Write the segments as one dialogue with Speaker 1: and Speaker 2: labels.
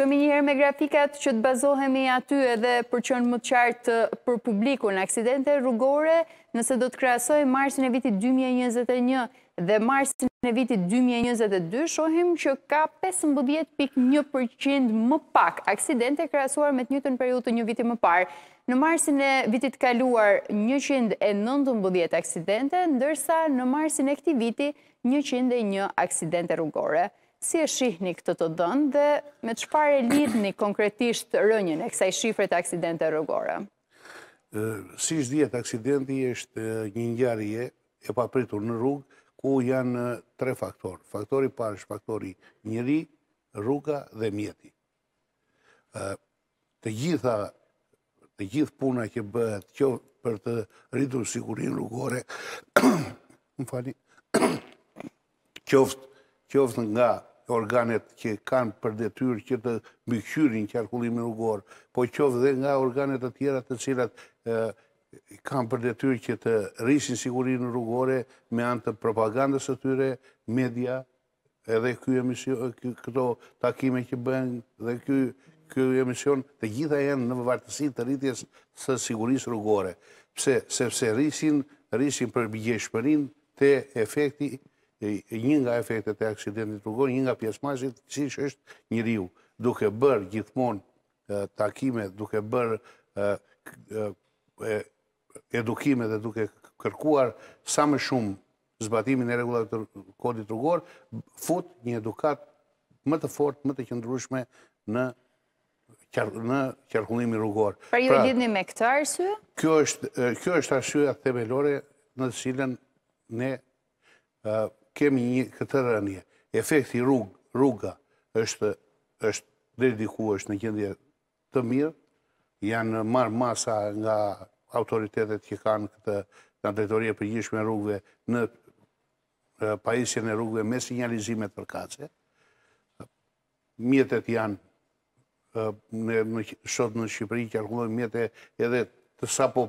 Speaker 1: shkëmi njëherë me grafikat që të bazohemi aty edhe për qënë më të qartë për publikun. Aksidente rrugore, nëse do të krasoj marsin e vitit 2021 dhe marsin e vitit 2022, shohim që ka 15.1% më pak aksidente krasuar me të njëtën periut të një viti më parë. Në marsin e vitit kaluar 119 aksidente, ndërsa në marsin e këti viti 101 aksidente rrugore si e shihni këtë të dënë dhe me qëpare lidhni konkretisht rënjën e kësaj shifre të aksidente rëgore?
Speaker 2: Si të aksidenti është një njarje e papritur në rrugë, ku janë tre faktorë. Faktori parë është faktori njëri, rruga dhe mjeti. Të gjitha, të gjithë puna që bëhet kjo për të rritur sigurin rrugore, më fali, qoftë nga organet që kanë për detyrë që të mbikëqyrin qarkullimin rrugor, po qovë dhe nga organet të tjera të cilat kanë për detyrë që të rrisin sigurinë rrugore me anë të propagandës të tyre, media, edhe emision, këto takime që bëjnë dhe kjo emision, të gjitha janë në vartësi të rritjes së sigurisë rrugore. Pse, sepse rrisin, rrisin për bëgjeshëpërin të efekti një nga efektet e aksidentit rrugor, një nga pjesmasit, si është një riu, duke bërë gjithmonë takime, duke bërë edukime dhe duke kërkuar sa më shumë zbatimin e regullat të kodit rrugor, fut një edukat më të fort, më të këndrushme në në kjarkullimi rrugor. Pra ju e pra, lidni
Speaker 1: me këta arsye?
Speaker 2: Kjo është arsye atë temelore në të cilën ne kemi një këtë rënje. Efekti rruga është, është dediku është në gjendje të mirë, janë marë masa nga autoritetet që kanë këtë nga drejtoria për gjithme rrugve në pajisjen e rrugve me sinjalizimet për kace. Mjetet janë në, në sot në Shqipëri që arkullojnë mjetet edhe të sapo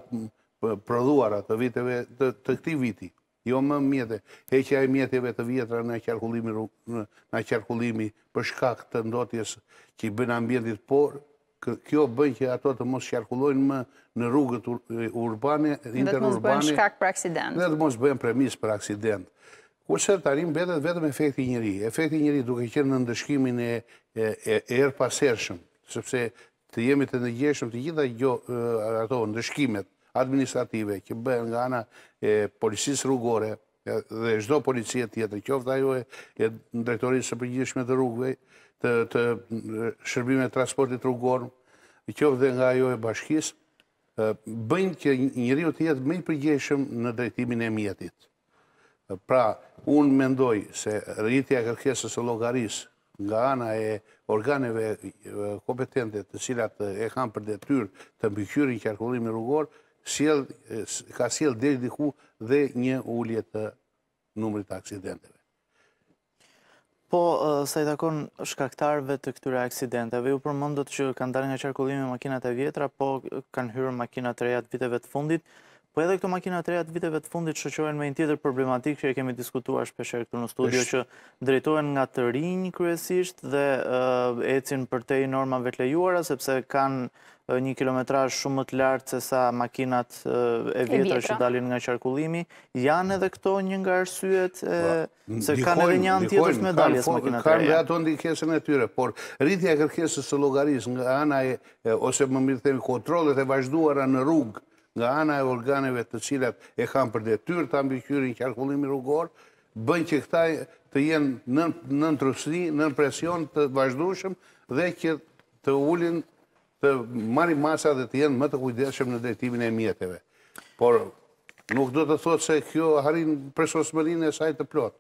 Speaker 2: prodhuara të viteve të, të këti viti, Jo më mjetë, heqja e mjetëve të vjetra në qarkullimi për shkak të ndotjes që i bënë ambjendit, por kjo bënë që ato të mos qarkullojnë më në rrugët urbane, interurbane. Dhe të mos bënë shkak
Speaker 1: për aksident. Dhe
Speaker 2: të mos bënë premis për aksident. Kusër të arim betet vetëm efekti njëri. Efekti njëri duke qenë në ndëshkimin e erë pasershëm, sëpse të jemi të ndëgjeshëm të gjitha ato ndëshkimet, administrative që bëhen nga ana e policisë rrugore dhe çdo policie tjetër, qoftë ajo e, drejtorisë së përgjithshme të rrugëve, të, të shërbimeve të transportit rrugor, qoftë dhe nga ajo e bashkisë, bëjnë që njeriu të jetë më i përgjegjshëm në drejtimin e mjetit. Pra, unë mendoj se rritja e kërkesës së llogarisë nga ana e organeve kompetente të cilat e kanë për detyrë të mbikëqyrin qarkullimin rrugor, ka sjell dhe diku dhe një ullje të numërit aksidenteve.
Speaker 3: Po, sa i takon shkaktarve të këtyre aksidenteve, ju përmëndot që kanë darë nga qarkullimi makinat e vjetra, po kanë hyrë makinat rejat viteve të fundit, po edhe këto makinat rejat viteve të fundit shëqohen me një tjetër problematik që e kemi diskutuar shpesher këtu në studio, që drejtojnë nga të rinjë kryesisht dhe ecin për te i normave të lejuara, sepse kanë një kilometrash shumë më të lartë se sa makinat e vjetër që dalin nga qarkullimi. Janë edhe këto një nga rësyet se kanë edhe një tjetër me daljes makinat e reja. Kanë
Speaker 2: ato ndikesën
Speaker 3: e tyre, por rritja kërkesës
Speaker 2: së logarisë nga anaj, ose më mirë temi, kontrolet e vazhduara në rrugë nga ana e organeve të cilat e kanë për detyr të ambikyrin qarkullimi rrugor, bënë që këta të jenë nën trusri, nën presion të vazhdushëm dhe që të ullin të marim masa dhe të jenë më të kujdeshëm në drejtimin e mjetëve. Por nuk do të thotë se kjo harin presosmërin e saj të plotë.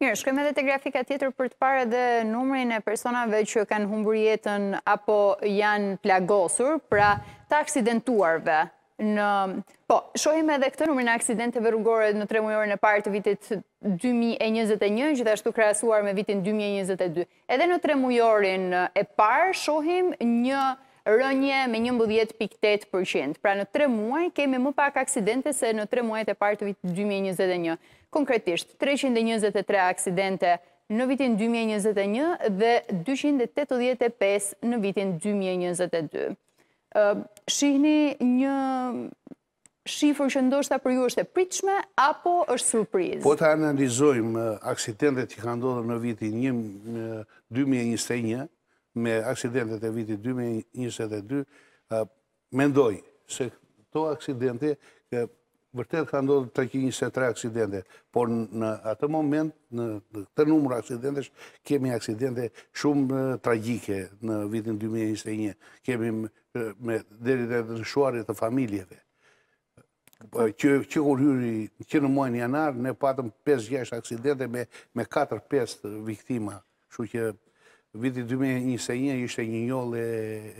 Speaker 1: Mirë, shkëm edhe të grafika tjetër për të pare dhe numërin e personave që kanë humbur jetën apo janë plagosur, pra të aksidentuarve në... Po, shohim edhe këtë numër në aksidenteve rrugore në tre mujore në parë të vitit 2021, gjithashtu krasuar me vitin 2022. Edhe në tre në e parë, shohim një rënje me një mbëdhjet piktet përqend. Pra në tre muaj kemi më pak aksidente se në tre muajt e partë vitit 2021. Konkretisht, 323 aksidente në vitin 2021 dhe 285 në vitin 2022 shihni një shifër që ndoshta për ju është e pritshme, apo është surprizë? Po të
Speaker 2: analizojmë eh, aksidentet që ka ndodhë në vitin 2021, me aksidentet e viti 2022, eh, mendoj se këto aksidente, vërtet ka ndodhë 323 aksidente, por në atë moment, në të numër aksidentesh, kemi aksidente shumë eh, tragike në vitin 2021. Kemi me deri dhe në shuarit të familjeve. Po, që kur hyri që në muajnë janar, ne patëm 5-6 aksidente me 4-5 viktima. Shku që viti 2021 ishte një njëllë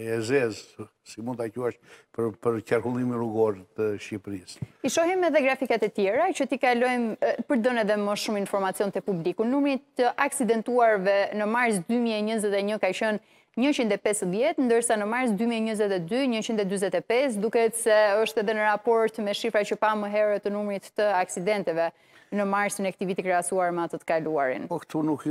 Speaker 2: e zez, si mund të kjoash, për kjarkullimi rrugorë të Shqipëris.
Speaker 1: I shohim edhe grafikat e tjera, që ti kalojmë për edhe më shumë informacion të publiku. Numit aksidentuarve në mars 2021 ka ishen 150, ndërsa në mars 2022, 125, duket se është edhe në raport me shifra që pa më herë të numrit të aksidenteve në mars në këtiviti krasuar ma të të kaluarin. Po,
Speaker 2: këtu nuk,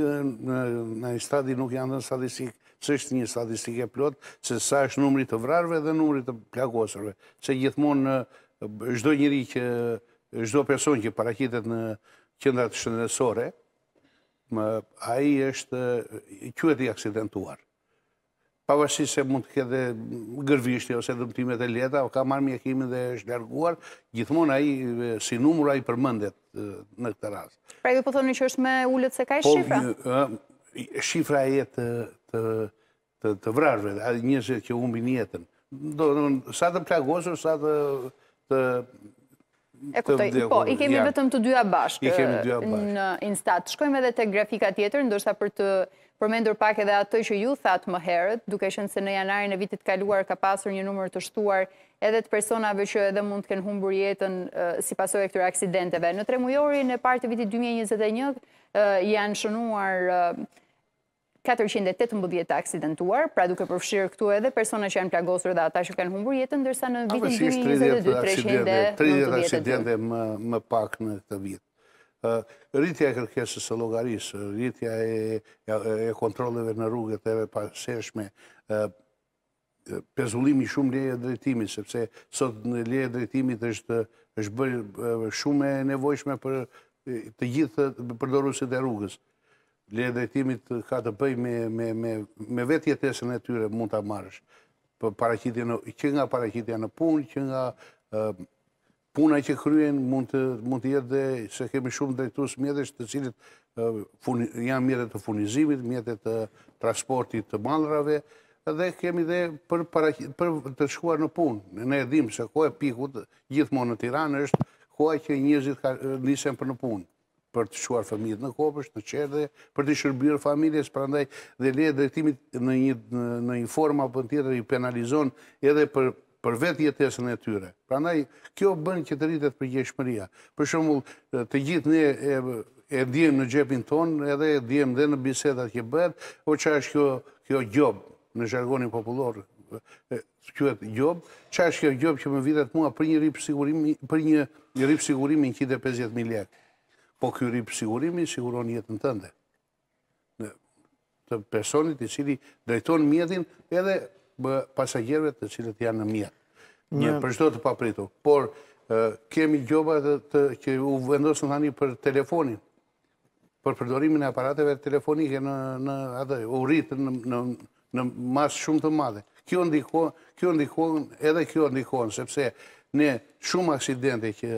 Speaker 2: në, në stadi nuk janë dhe statistikë, që është një statistikë e plot, që sa është numri të vrarve dhe numri të plakosërve, që gjithmonë në shdo njëri që, shdo person që parakitet në qëndrat shëndresore, më, a i është, kjo e i aksidentuar pavarësi se mund të këtë gërvishti ose dëmtimet e leta, o ka marrë mjekimin dhe është larguar, gjithmonë a i, si numura i përmëndet në këtë rrasë.
Speaker 1: Pra ju po thoni që është me ullët se ka po, i shifra?
Speaker 2: Shifra e jetë të vrarve, njëse që umbi jetën, Sa të plagosur, sa të... E kutoj, po, i kemi vetëm
Speaker 1: të dyja bashkë në Instat. Shkojmë edhe të grafika tjetër, ndoshta për të përmendur pak edhe atë që ju thatë më herët, duke shënë se në janarin e vitit kaluar ka pasur një numër të shtuar edhe të personave që edhe mund të kënë humbur jetën si pasoj e këtër aksidenteve. Në tre mujori në partë të vitit 2021 janë shënuar 418 aksidentuar, pra duke përfshirë këtu edhe persona që janë plagosur dhe ata që kanë humbur jetën, ndërsa në vitin 2022, 392. 30 aksidente
Speaker 2: më pak në këtë vit rritja e kërkesës e logarisë, rritja e kontroleve në rrugët e pasheshme, pezullimi shumë leje drejtimit, sepse sot në leje drejtimit është bërë shumë e nevojshme për të gjithë përdorusit e rrugës. Leje drejtimit ka të bëj me vetjetesën e tyre mund të marrësh. Që nga parakitja në punë, që nga puna që kryen mund të, mund të jetë dhe se kemi shumë drejtus mjetës të cilit janë mjetët të funizimit, mjetët të transportit të malrave, dhe kemi dhe për, për të shkuar në punë. Ne e dhimë se ko e pikut, gjithmonë në Tiranë është koha që njëzit ka nisen për në punë për të shuar familjet në kopësht, në qerdhe, për të shërbjur familjes, pra ndaj dhe le drejtimit në një, në, në një forma për tjetër i penalizon edhe për për vetë jetesën e tyre. Pra naj, kjo bënë që të rritet për gjeshëmëria. Për shumë, të gjithë ne e dhjem në gjepin tonë, edhe e dhjem dhe në bisetat që bëhet, o po që është kjo gjobë në zhargonin popullorë, e gjobë, që është kjo gjobë që më vitet mua për një rip sigurimi në 50 miljek. Po kjo rip sigurimi siguron jetën tënde. Të personit i cili drejton mjetin edhe bë pasagjerve të cilët janë në mjetë. Një përshdo të papritu. Por, kemi gjoba të që u vendosë në thani për telefonin, për përdorimin e aparateve telefonike në atë, u rritë në masë shumë të madhe. Kjo ndikohën, kjo edhe kjo ndikohën, sepse ne shumë aksidente që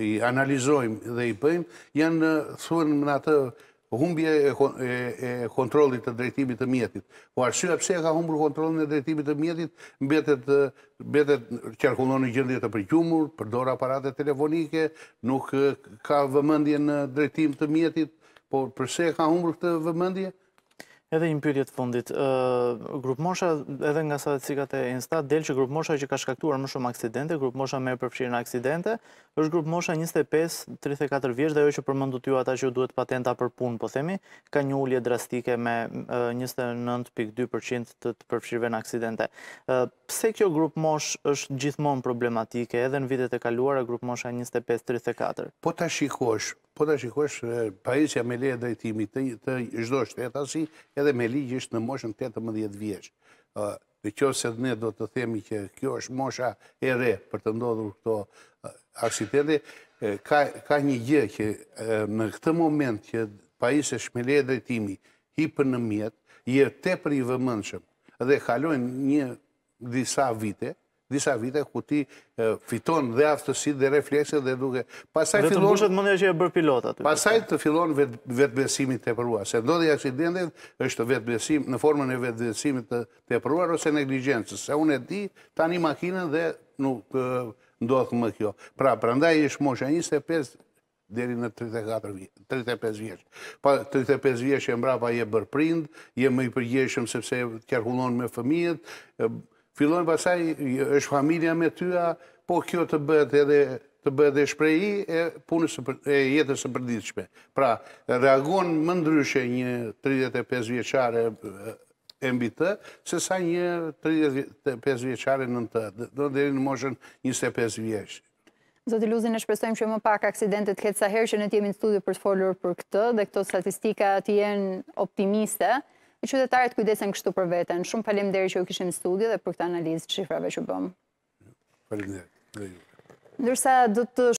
Speaker 2: i analizojmë dhe i bëjmë, janë thunë në atë humbje e kontrolit të drejtimit të mjetit. Po arsye, pse ka humbur kontrolit e drejtimit të mjetit, mbetet mbetet qarkullon në gjendje të përgjumur, përdor aparate telefonike, nuk ka vëmendje në drejtim të
Speaker 3: mjetit, por pse ka humbur këtë vëmendje? Edhe një të fundit, grup mosha edhe nga statistikat e Insta, del që grup mosha që ka shkaktuar më shumë aksidente, grup mosha me përfshirë në aksidente, është grup mosha 25-34 vjeç dhe jo që përmëndu t'ju ju ata që duhet patenta për punë, po themi, ka një ullje drastike me 29.2% të përfshirëve në aksidente. Pse kjo grup mosha është gjithmonë problematike edhe në vitet e kaluara, grup mosha 25-34? Po ta shikosh, po të shikosh,
Speaker 2: pajisja me leje drejtimi të, të gjdo shtetasi, edhe me ligjë është në moshën 18 vjeqë. Në qovë se ne do të themi që kjo është mosha e re për të ndodhur këto aksitete, ka, ka një gjë që në këtë moment që pajisja me leje drejtimi hipë në mjetë, te për i vëmëndshëm dhe kalojnë një disa vite, disa vite ku ti fiton dhe aftësit dhe refleksit dhe duke... dhe të mbushet
Speaker 3: mëndja që e bërë pilot aty. Pasaj të fillon
Speaker 2: vet, vetbesimit të përrua, Se ndodhi aksidentet është vetbesim, në formën e vetbesimit të, të ose negligencës. Se unë e di, tani makinën dhe nuk ndodhë më kjo. Pra, prandaj ishë mosha 25 deri në 34 35 vjeç. Pa 35 vjeç e mbrapa je bërë prind, je më i përgjeshëm sepse kërkullon me fëmijët, fillojnë pasaj, është familja me tya, po kjo të bëhet edhe të bëhet dhe shprej e punës e jetës së përditshme. Pra, reagon më ndryshe një 35 vjeçare e mbi të, se sa një 35 vjeçare në të, do dhe në moshën 25 vjeç.
Speaker 1: Zotë Luzin, e shpresojmë që më pak aksidentet këtë sa herë që në të jemi në studi për të folur për këtë, dhe këto statistika të jenë optimiste, E qytetarët kujdesen kështu për vetën. Shumë falim deri që ju kishin në studi dhe për këta analizë të shifrave që bëmë.
Speaker 2: Falim deri.
Speaker 1: Ndërsa, do të